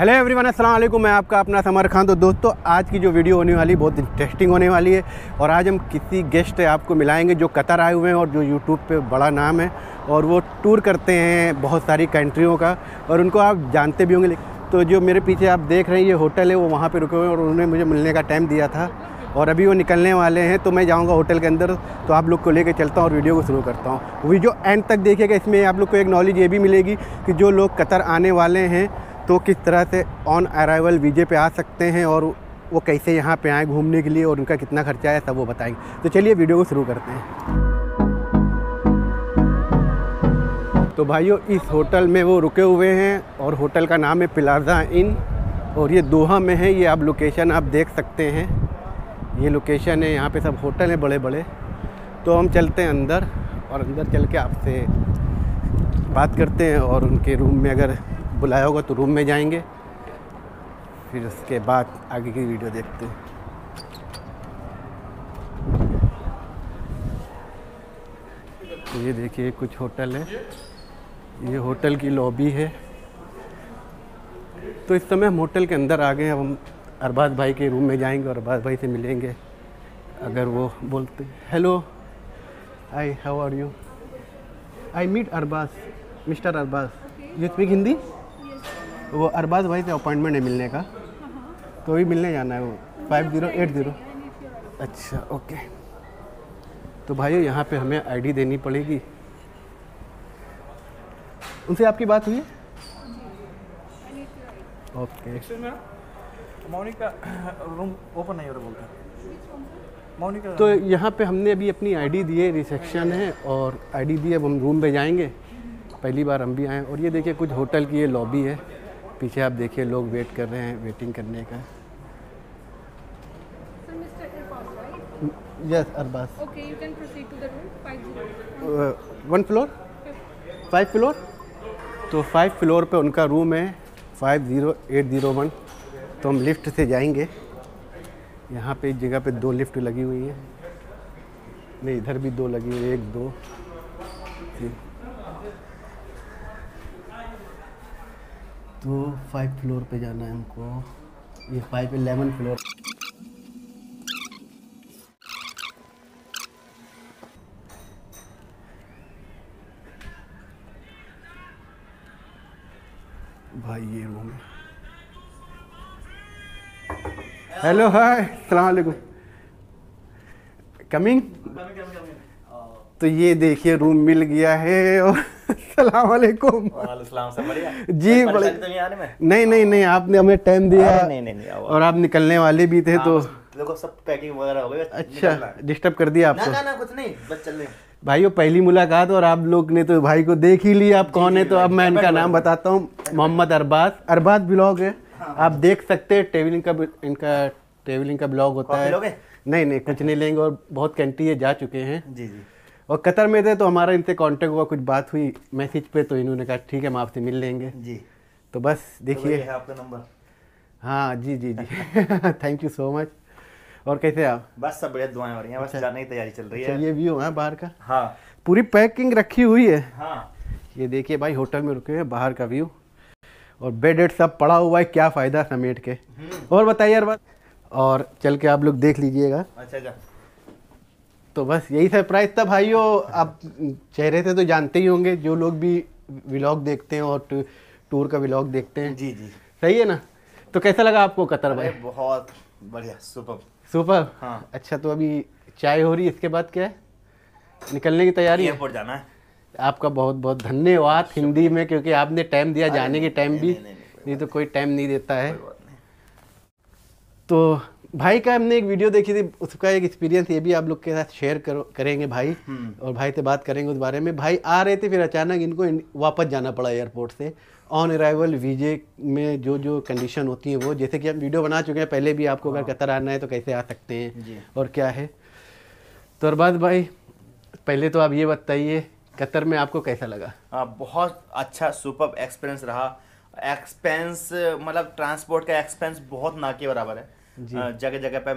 Hello everyone अस्सलाम वालेकुम मैं आपका अपना समर खान तो दोस्तों आज की जो वीडियो होने वाली बहुत इंटरेस्टिंग होने वाली है और आज हम किसी गेस्ट आपको मिलाएंगे जो कतर आए हुए हैं और जो यूट्यूब पे बड़ा नाम है और वो टूर करते हैं बहुत सारी कंट्रियों का और उनको आप जानते भी होंगे तो जो मेरे पीछे आप देख रहे हैं ये होटल है वो वहाँ पर रुके हुए हैं और उन्होंने मुझे मिलने का टाइम दिया था और अभी वो निकलने वाले हैं तो मैं जाऊँगा होटल के अंदर तो आप लोग को लेकर चलता हूँ और वीडियो को शुरू करता हूँ वीडियो एंड तक देखिएगा इसमें आप लोग को एक नॉलेज ये भी मिलेगी कि जो लोग कतर आने वाले हैं तो किस तरह से ऑन अराइवल वीजे पे आ सकते हैं और वो कैसे यहाँ पे आए घूमने के लिए और उनका कितना खर्चा है सब वो बताएंगे तो चलिए वीडियो को शुरू करते हैं तो भाइयों इस होटल में वो रुके हुए हैं और होटल का नाम है प्लाजा इन और ये दोहा में है ये आप लोकेशन आप देख सकते हैं ये लोकेशन है यहाँ पे सब होटल हैं बड़े बड़े तो हम चलते हैं अंदर और अंदर चल के आपसे बात करते हैं और उनके रूम में अगर बुलाया होगा तो रूम में जाएंगे फिर उसके बाद आगे की वीडियो देखते हैं तो ये देखिए कुछ होटल है ये होटल की लॉबी है तो इस समय हम होटल के अंदर आ गए अब हम अरबाज भाई के रूम में जाएंगे और अरबाज भाई से मिलेंगे अगर वो बोलते hello I how are you I meet Arbaaz mister Arbaaz you speak Hindi वो अरबाज भाई से अपॉइंटमेंट है मिलने का तो भी मिलने जाना है वो फाइव ज़ीरो एट ज़ीरो अच्छा ओके तो भाइयों यहाँ पे हमें आईडी देनी पड़ेगी उनसे आपकी बात हुई ओके हाँ। रूम ओपन नहीं हो रहा बोलता तो यहाँ पे हमने अभी अपनी आईडी दी है रिसेप्शन है और आईडी दी अब हम रूम पे जाएंगे पहली बार हम भी आए और ये देखिए कुछ होटल की ये लॉबी है पीछे आप देखिए लोग वेट कर रहे हैं वेटिंग करने का yes Arbaaz one floor five floor तो फाइव फ्लोर पे उनका रूम है five zero eight zero one तो हम लिफ्ट से जाएंगे यहाँ पे एक जगह पे दो लिफ्ट लगी हुई है नहीं इधर भी दो लगी हुई है एक दो तीन तो फाइव फ्लोर पे जाना है हमको ये फाइव एलेवन फ्लोर भाई ये रूम है हेलो हाय सलाम कमिंग तो ये देखिए रूम मिल गया है और सलाम वालेकुम जी बड़े तो नहीं नहीं नहीं नहीं आपने हमें टाइम दिया नहीं नहीं नहीं और आप निकलने वाले भी थे हाँ, तो देखो सब पैकिंग वगैरह हो गई अच्छा डिस्टर्ब कर दिया आपको ना ना कुछ नहीं बस चल रहे भाई वो पहली मुलाकात और आप लोग ने तो भाई को देख ही लिया आप कौन है तो अब मैं इनका नाम बताता हूँ मोहम्मद अरबाज अरबाज ब्लॉग है हाँ, आप हाँ। देख सकते हैं ट्रेवलिंग का इनका ट्रेवलिंग का ब्लॉग होता है नहीं नहीं कुछ नहीं लेंगे और बहुत कंट्री है जा चुके हैं जी जी और कतर में थे तो हमारा इनसे कांटेक्ट हुआ कुछ बात हुई मैसेज पे तो इन्होंने कहा ठीक है हम आपसे मिल लेंगे जी तो बस देखिए तो आपका नंबर हाँ जी जी जी थैंक यू सो मच और कैसे आप बस सब बढ़िया दुआएं हो रही हैं बस अच्छा। जाने की तैयारी चल रही है ये व्यू है बाहर का हाँ पूरी पैकिंग रखी हुई है हाँ ये देखिए भाई होटल में रुके हैं बाहर का व्यू और बेड एड सब पड़ा हुआ है क्या फ़ायदा समेट के हम्म। और बताइए यार बात और चल के आप लोग देख लीजिएगा अच्छा अच्छा तो बस यही सरप्राइज था भाइयों आप चेहरे से तो जानते ही होंगे जो लोग भी व्लॉग देखते हैं और टूर का व्लॉग देखते हैं जी जी सही है ना तो कैसा लगा आपको कतर भाई बहुत बढ़िया सुपर सुपर हाँ अच्छा तो अभी चाय हो रही है इसके बाद क्या है निकलने की तैयारी एयरपोर्ट जाना है आपका बहुत बहुत धन्यवाद हिंदी में क्योंकि आपने टाइम दिया जाने के टाइम भी नहीं तो कोई टाइम नहीं देता है तो भाई का हमने एक वीडियो देखी थी उसका एक एक्सपीरियंस ये भी आप लोग के साथ शेयर करो करेंगे भाई हम्म। और भाई से बात करेंगे उस बारे में भाई आ रहे थे फिर अचानक इनको वापस जाना पड़ा एयरपोर्ट से ऑन अराइवल वीजे में जो जो कंडीशन होती है वो जैसे कि हम वीडियो बना चुके हैं पहले भी आपको अगर हाँ। कतर आना है तो कैसे आ सकते हैं और क्या है तो अरबाज भाई पहले तो आप ये बताइए कतर में आपको कैसा लगा आ, हाँ, बहुत अच्छा सुपर एक्सपीरियंस रहा एक्सपेंस मतलब ट्रांसपोर्ट का एक्सपेंस बहुत ना के बराबर है जगह जगह पे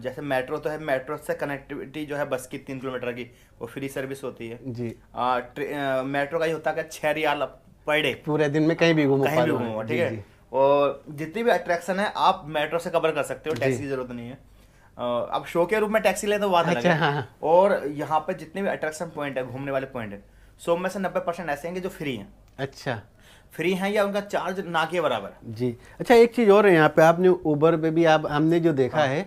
जैसे मेट्रो तो है मेट्रो से कनेक्टिविटी जो है बस की तीन किलोमीटर की वो फ्री सर्विस होती है जी आ, मेट्रो का ही होता है छह रियाल पर डे पूरे दिन में कहीं भी घूमो कहीं भी घूमो ठीक है और जितनी भी अट्रैक्शन है आप मेट्रो से कवर कर सकते हो टैक्सी की जरूरत नहीं है अब शो के रूप में टैक्सी ले तो बात अच्छा, हाँ, हाँ। और यहाँ पे जितने भी अट्रैक्शन पॉइंट है घूमने वाले पॉइंट है सौ में से नब्बे परसेंट ऐसे हैं जो फ्री हैं अच्छा फ्री हैं या उनका चार्ज ना के बराबर जी अच्छा एक चीज़ और है यहाँ पे आपने ऊबर पे भी आप हमने जो देखा हाँ। है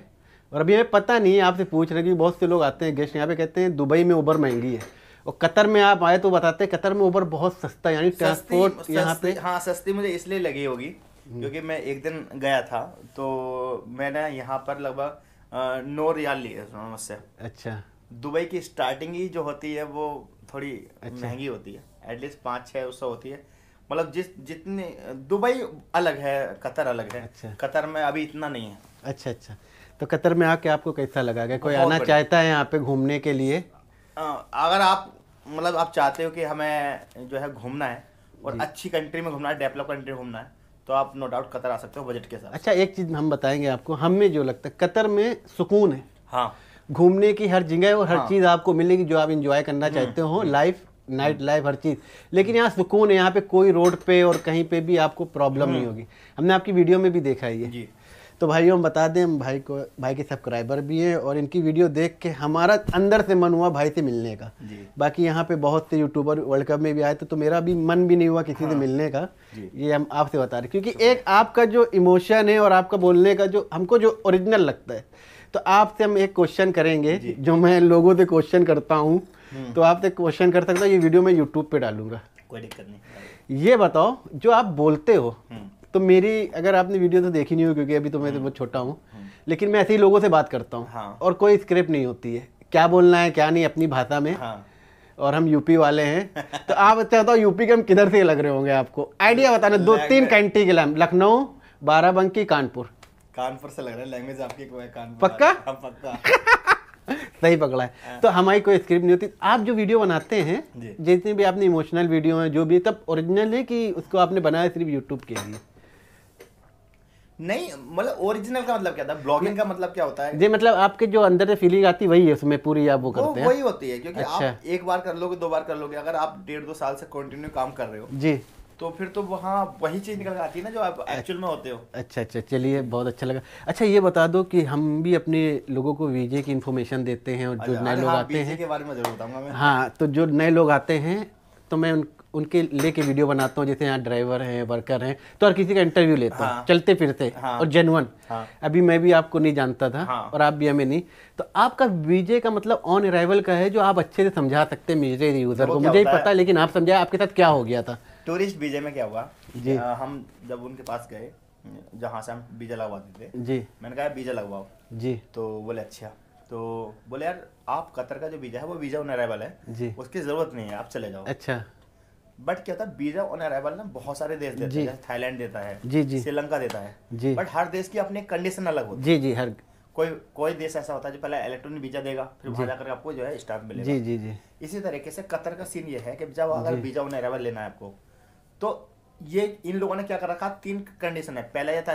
और अभी हमें पता नहीं है आपसे पूछ रहे कि बहुत से लोग आते हैं गेस्ट यहाँ पे कहते हैं दुबई में उबर महंगी है और कतर में आप आए तो बताते हैं कतर में उबर बहुत सस्ता यानी ट्रांसपोर्ट यहाँ पे हाँ सस्ती मुझे इसलिए लगी होगी हम्म। क्योंकि मैं एक दिन गया था तो मैंने यहाँ पर लगभग नौ रियाल लिए अच्छा दुबई की स्टार्टिंग ही जो होती है वो थोड़ी अच्छा। महंगी होती है एटलीस्ट पाँच छः सौ होती है मतलब जिस जितने दुबई अलग है कतर अलग है अच्छा कतर में अभी इतना नहीं है अच्छा अच्छा तो कतर में आके आपको कैसा लगा गया कोई आना चाहता है यहाँ पे घूमने के लिए अगर आप मतलब आप चाहते हो कि हमें जो है घूमना है और अच्छी कंट्री में घूमना है डेवलप कंट्री में घूमना है तो आप नो डाउट कतर आ सकते हो बजट के साथ अच्छा एक चीज़ हम बताएंगे आपको हमें जो लगता है कतर में सुकून है हाँ घूमने की हर जगह और हर हाँ। चीज़ आपको मिलेगी जो आप इंजॉय करना हम्म। चाहते हो लाइफ हम्म। नाइट लाइफ हर चीज़ लेकिन यहाँ सुकून है यहाँ पे कोई रोड पे और कहीं पे भी आपको प्रॉब्लम नहीं हम्म। होगी हमने आपकी वीडियो में भी देखा है ये तो भाइयों हम बता दें भाई को भाई के सब्सक्राइबर भी हैं और इनकी वीडियो देख के हमारा अंदर से मन हुआ भाई से मिलने का बाकी यहाँ पे बहुत से यूट्यूबर वर्ल्ड कप में भी आए थे तो मेरा भी मन भी नहीं हुआ किसी हाँ। से मिलने का ये हम आपसे बता रहे क्योंकि एक आपका जो इमोशन है और आपका बोलने का जो हमको जो ओरिजिनल लगता है तो आपसे हम एक क्वेश्चन करेंगे जो मैं लोगों से क्वेश्चन करता हूँ हम्म। तो आप एक तो क्वेश्चन कर सकते हो ये वीडियो मैं यूट्यूब पे डालूंगा कोई दिक्कत नहीं ये बताओ जो आप बोलते हो हम्म। तो मेरी अगर आपने वीडियो तो देखी नहीं हो क्योंकि अभी तो मैं तो हम्म। बहुत छोटा हूँ लेकिन मैं ऐसे ही लोगों से बात करता हूँ हाँ। और कोई स्क्रिप्ट नहीं होती है क्या बोलना है क्या नहीं अपनी भाषा में हाँ। और हम यूपी वाले हैं तो आप अच्छा बताओ यूपी के हम किधर से लग रहे होंगे आपको आइडिया बताना दो तीन कंट्री के नाम लखनऊ बाराबंकी कानपुर कानपुर से लग रहा है लैंग्वेज आपकी कानपुर पक्का हाँ, पक्का सही पकड़ा है हाँ। तो हमारी कोई स्क्रिप्ट नहीं होती आप जो वीडियो बनाते हैं जितने भी आपने इमोशनल वीडियो हैं जो भी तब ओरिजिनल है कि उसको आपने बनाया सिर्फ यूट्यूब के लिए नहीं मतलब ओरिजिनल का मतलब क्या था ब्लॉगिंग का मतलब क्या होता है जी मतलब आपके जो अंदर से फीलिंग आती वही है उसमें पूरी आप वो करते हैं वही होती है क्योंकि अच्छा। आप एक बार कर लोगे दो बार कर लोगे अगर आप डेढ़ दो साल से कंटिन्यू काम कर रहे हो जी तो फिर तो वहाँ वही चीज़ निकल आती है ना जो आप एक्चुअल में होते हो अच्छा अच्छा चलिए बहुत अच्छा लगा अच्छा ये बता दो कि हम भी अपने लोगों को वीजे की इन्फॉर्मेशन देते हैं और जो अच्छा, नए लोग हाँ, आते हैं के बारे में जरूर बताऊंगा मैं हाँ तो जो नए लोग आते हैं तो मैं उन उनके लेके वीडियो बनाता हूँ जैसे यहाँ ड्राइवर हैं वर्कर हैं तो हर किसी का इंटरव्यू लेता हूँ हाँ, चलते फिरते हाँ, और जेनवन हाँ, अभी मैं भी आपको नहीं जानता था हाँ, और आप भी हमें नहीं तो आपका वीजे का मतलब ऑन अराइवल का है जो आप अच्छे से समझा सकते हैं मेरे यूज़र को मुझे ही पता है लेकिन आप समझाए आपके साथ क्या हो गया था टूरिस्ट वीजे में क्या हुआ जी आ, हम जब उनके पास गए जहाँ से हम वीजा लगवाते थे जी मैंने कहा वीजा लगवाओ जी तो बोले अच्छा तो बोले यार आप कतर का जो वीजा है वो वीजा ऑन अराइवल है जी उसकी जरूरत नहीं है आप चले जाओ अच्छा बट क्या होता है वीजा ऑन अराइवल ना बहुत सारे देश देते हैं थाईलैंड देता है जी जी श्रीलंका देता है जी बट हर देश की अपनी कंडीशन अलग होती है जी जी हर कोई कोई देश ऐसा होता है जो पहले इलेक्ट्रॉनिक वीजा देगा फिर वहां जाकर आपको जो है स्टाफ मिलेगा जी जी जी इसी तरीके से कतर का सीन ये है कि जब अगर वीजा ऑन अराइवल लेना है आपको तो ये इन लोगों ने क्या कर रखा तीन कंडीशन है पहला ये था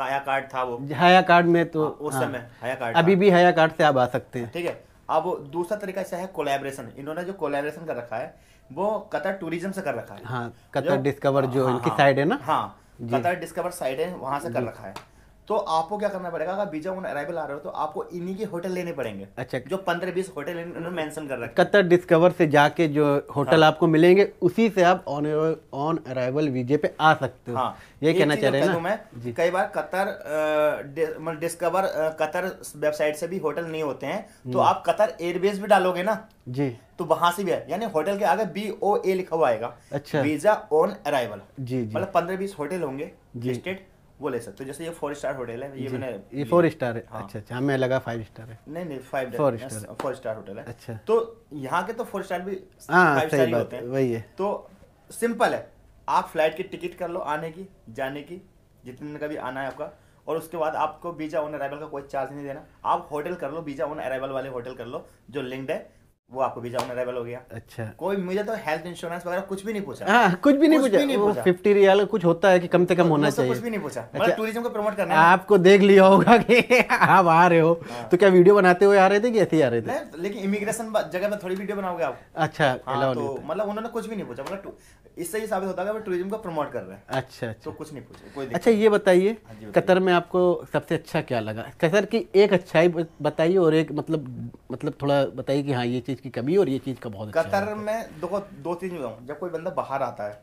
हया कार्ड था वो हया कार्ड में तो हाँ, उस हाँ। समय हया कार्ड अभी भी हया कार्ड से आप आ सकते हैं ठीक है अब दूसरा तरीका ऐसा है कोलैबोरेशन इन्होंने जो कोलेब्रेशन कर रखा है वो कतर टूरिज्म से कर रखा है हाँ, कतर डिस्कवर जो हाँ, इनकी साइड है ना हाँ कतर डिस्कवर साइड है वहां से कर रखा है तो आपको क्या करना पड़ेगा अगर बीजा ऑन अराइवल आ रहे हो तो आपको इन्हीं के होटल लेने पड़ेंगे अच्छा जो पंद्रह बीस होटल उन्होंने मेंशन कर रखा कतर डिस्कवर से जाके जो होटल हाँ। आपको मिलेंगे उसी से आप ऑन ऑन अराइवल वीजे पे आ सकते हो हाँ। ये कहना चाह रहे हैं मैं कई बार कतर मतलब डिस्कवर कतर वेबसाइट से भी होटल नहीं होते हैं तो हम्म। आप कतर एयरबेस भी डालोगे ना जी तो वहां से भी है यानी होटल के आगे बी ओ ए लिखा हुआ आएगा अच्छा वीजा ऑन अराइवल जी मतलब पंद्रह बीस होटल होंगे जी वो ले सकते हो जैसे ये फोर स्टार होटल है ये मैंने ये फोर स्टार है हाँ। अच्छा अच्छा हमें लगा फाइव स्टार है नहीं नहीं five four star four star hotel है अच्छा तो यहाँ के तो फोर स्टार भी फाइव हाँ, स्टार ही होते हैं वही है तो सिंपल है आप फ्लाइट की टिकट कर लो आने की जाने की जितने दिन का भी आना है आपका और उसके बाद आपको वीजा ऑन अराइवल का कोई चार्ज नहीं देना आप होटल कर लो वीजा ऑन अराइवल वाले होटल कर लो जो लिंक्ड है वो आपको वीजा ऑनरेबल हो गया अच्छा कोई मुझे तो हेल्थ इंश्योरेंस वगैरह कुछ भी नहीं पूछा आ, हाँ, कुछ भी नहीं कुछ पूछा, भी नहीं पूछा। फिफ्टी रियल कुछ होता है कि कम से कम होना चाहिए कुछ भी नहीं पूछा अच्छा, मतलब टूरिज्म को प्रमोट करना आपको देख लिया होगा कि आप आ रहे हो आ, हाँ। तो क्या वीडियो बनाते हुए आ रहे थे कि ऐसे आ रहे थे लेकिन इमिग्रेशन जगह में थोड़ी वीडियो बनाओगे आप अच्छा हाँ, तो मतलब उन्होंने कुछ भी नहीं पूछा मतलब इससे ये साबित होता है कि टूरिज्म को प्रमोट कर रहे हैं अच्छा तो अच्छा तो कुछ नहीं पूछे कोई अच्छा ये हाँ बताइए कतर में आपको सबसे अच्छा क्या लगा कतर की एक अच्छाई बताइए और एक मतलब मतलब थोड़ा बताइए कि हाँ ये चीज़ की कमी और ये चीज़ का बहुत अच्छा कतर में देखो दो तीन बताऊँ जब कोई बंदा बाहर आता है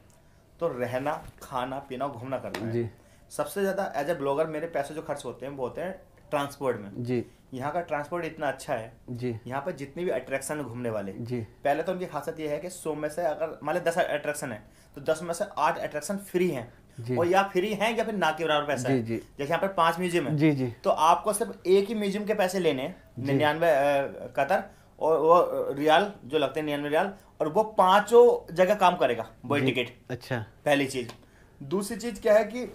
तो रहना खाना पीना घूमना करना जी सबसे ज़्यादा एज ए ब्लॉगर मेरे पैसे जो खर्च होते हैं वो होते हैं ट्रांसपोर्ट में जी यहाँ का ट्रांसपोर्ट इतना अच्छा है जी यहाँ पर जितने भी अट्रैक्शन है घूमने वाले जी पहले तो उनकी खासियत यह है कि सौ में से अगर मान लो दस अट्रैक्शन है तो दस में से आठ अट्रैक्शन फ्री है और या फ्री है या फिर ना के बराबर पैसा जी, जी. है जैसे यहाँ पर पांच म्यूजियम है जी जी तो आपको सिर्फ एक ही म्यूजियम के पैसे लेने निन्यानवे कतर और वो रियाल जो लगते हैं निन्यानवे रियाल और वो पांचों जगह काम करेगा बॉय टिकट अच्छा पहली चीज दूसरी चीज क्या है कि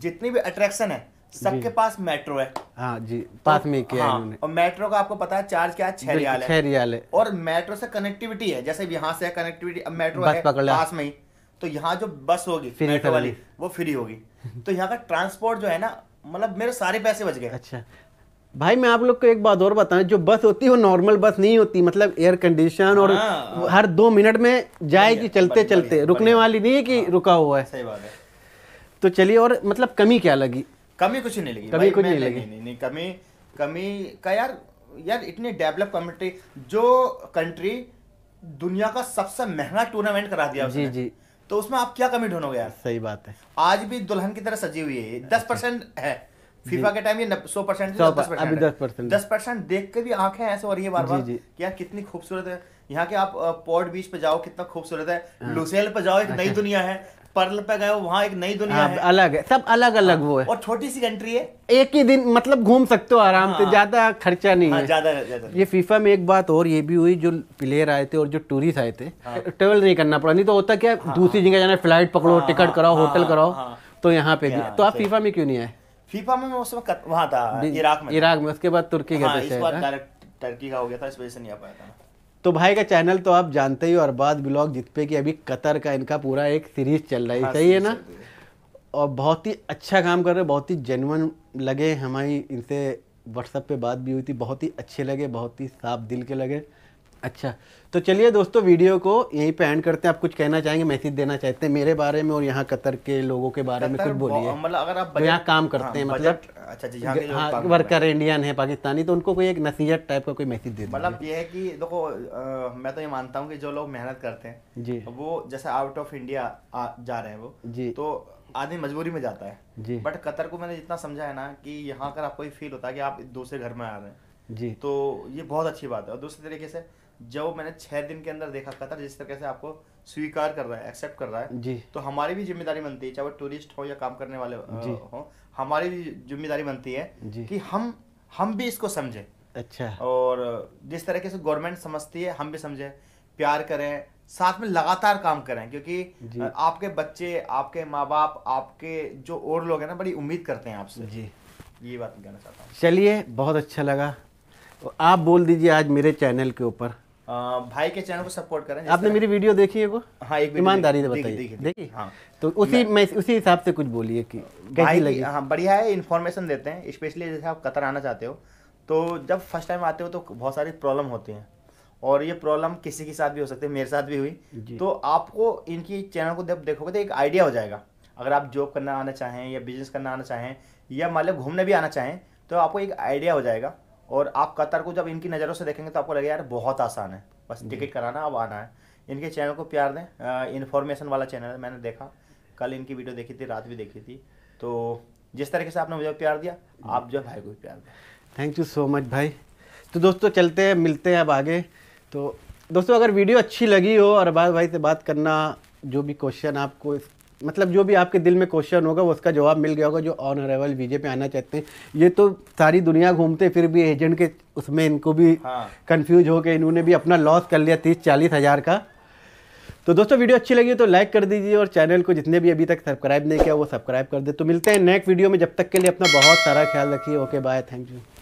जितनी भी अट्रैक्शन है सबके पास मेट्रो है हाँ जी पास में किया हाँ, और मेट्रो का आपको पता है चार्ज क्या है छह रियाल है और मेट्रो से कनेक्टिविटी है जैसे यहाँ से कनेक्टिविटी मेट्रो है पास में ही तो यहाँ जो बस होगी मेट्रो वाली वो फ्री होगी तो यहाँ का ट्रांसपोर्ट जो है ना मतलब मेरे सारे पैसे बच गए अच्छा भाई मैं आप लोग को एक बात और बताऊं जो बस होती है वो नॉर्मल बस नहीं होती मतलब एयर कंडीशन और हाँ। हर दो मिनट में जाएगी चलते चलते रुकने वाली नहीं है कि हाँ। रुका हुआ है सही बात है तो चलिए और मतलब कमी क्या लगी कमी कुछ नहीं लगी कमी कुछ नहीं लगी नहीं, नहीं कमी कमी का यार यार इतनी डेवलप कंट्री जो कंट्री दुनिया का सबसे महंगा टूर्नामेंट करा दिया जी जी तो उसमें आप क्या कमी ढूंढोगे यार सही बात है आज भी दुल्हन की तरह सजी हुई है अच्छा। दस परसेंट है फीफा के टाइम ये सौ परसेंट अभी दस परसेंट दस परसेंट देख के भी आंखें ऐसे हो रही है बार बार कि यार कितनी खूबसूरत है यहाँ के आप पोर्ट बीच पे जाओ कितना खूबसूरत है लुसेल हाँ। पे जाओ एक नई अच्छा। दुनिया है पर्ल पे गए वहाँ एक नई दुनिया हाँ, है अलग है सब अलग अलग हाँ। वो है और छोटी सी कंट्री है एक ही दिन मतलब घूम सकते हो आराम से हाँ। ज्यादा खर्चा नहीं है ज्यादा ये फीफा में एक बात और ये भी हुई जो प्लेयर आए थे और जो टूरिस्ट आए थे ट्रेवल नहीं करना पड़ा नहीं तो होता क्या दूसरी जगह जाना फ्लाइट पकड़ो टिकट कराओ होटल कराओ तो यहाँ पे तो आप फीफा में क्यों नहीं आए फीफा में उस वहाँ था इराक में इराक में उसके बाद तुर्की गए थे टर्की का हो गया था इस वजह से नहीं आ पाया था तो भाई का चैनल तो आप जानते ही हो बाद ब्लॉग जितपे की अभी कतर का इनका पूरा एक सीरीज चल रहा है हाँ, सही है ना और बहुत ही अच्छा काम कर रहे हैं बहुत ही जेनवन लगे हमारी इनसे व्हाट्सएप पे बात भी हुई थी बहुत ही अच्छे लगे बहुत ही साफ दिल के लगे अच्छा तो चलिए दोस्तों वीडियो को यहीं पे एंड करते हैं आप कुछ कहना चाहेंगे मैसेज देना चाहते हैं मेरे बारे में और यहाँ कतर के लोगों के बारे में कुछ बोलिए मतलब अगर आप तो यहाँ काम करते हाँ, हैं मतलब अच्छा जी वर्कर इंडियन है पाकिस्तानी तो उनको कोई एक नसीहत टाइप का कोई मैसेज दे मतलब ये है कि देखो मैं तो ये मानता हूँ कि जो लोग मेहनत करते हैं जी वो जैसे आउट ऑफ इंडिया जा रहे हैं वो जी तो आदमी मजबूरी में जाता है जी बट कतर को मैंने जितना समझा है ना कि यहाँ अगर आपको फील होता है कि आप दूसरे घर में आ रहे हैं जी तो ये बहुत अच्छी बात है और दूसरे तरीके से जब मैंने छह दिन के अंदर देखा कतर जिस तरीके से आपको स्वीकार कर रहा है एक्सेप्ट कर रहा है जी तो हमारी भी जिम्मेदारी बनती है चाहे वो टूरिस्ट हो या काम करने वाले हो हमारी भी जिम्मेदारी बनती है कि हम हम भी इसको समझे अच्छा और जिस तरीके से गवर्नमेंट समझती है हम भी समझे प्यार करें साथ में लगातार काम करें क्योंकि आपके बच्चे आपके माँ बाप आपके जो और लोग हैं ना बड़ी उम्मीद करते हैं आपसे जी ये बात कहना चाहता हूँ चलिए बहुत अच्छा लगा तो आप बोल दीजिए आज मेरे चैनल के ऊपर भाई के चैनल को सपोर्ट करें आपने मेरी वीडियो देखी है वो हाँ एक ईमानदारी से बताइए देखिए हाँ तो उसी मैं उसी हिसाब से कुछ बोलिए कि कैसी लगी हाँ बढ़िया है इन्फॉर्मेशन देते हैं स्पेशली जैसे आप कतर आना चाहते हो तो जब फर्स्ट टाइम आते हो तो बहुत सारी प्रॉब्लम होती हैं और ये प्रॉब्लम किसी के साथ भी हो सकती है मेरे साथ भी हुई तो आपको इनकी चैनल को जब देखोगे तो एक आइडिया हो जाएगा अगर आप जॉब करना आना चाहें या बिजनेस करना आना चाहें या मान लो घूमने भी आना चाहें तो आपको एक आइडिया हो जाएगा और आप कतर को जब इनकी नज़रों से देखेंगे तो आपको लगेगा यार बहुत आसान है बस टिकट कराना अब आना है इनके चैनल को प्यार दें इन्फॉर्मेशन वाला चैनल है मैंने देखा कल इनकी वीडियो देखी थी रात भी देखी थी तो जिस तरीके से आपने मुझे प्यार दिया आप जो भाई को भी प्यार दें थैंक यू सो मच भाई तो दोस्तों चलते हैं मिलते हैं अब आगे तो दोस्तों अगर वीडियो अच्छी लगी हो और अरबाज भाई से बात करना जो भी क्वेश्चन आपको मतलब जो भी आपके दिल में क्वेश्चन होगा उसका जवाब मिल गया होगा जो ऑन अराइवल वीजे पे आना चाहते हैं ये तो सारी दुनिया घूमते फिर भी एजेंट के उसमें इनको भी कंफ्यूज हाँ। होकर इन्होंने भी अपना लॉस कर लिया तीस चालीस हज़ार का तो दोस्तों वीडियो अच्छी लगी तो लाइक कर दीजिए और चैनल को जितने भी अभी तक सब्सक्राइब नहीं किया वो सब्सक्राइब कर दे तो मिलते हैं नेक्स्ट वीडियो में जब तक के लिए अपना बहुत सारा ख्याल रखिए ओके बाय थैंक यू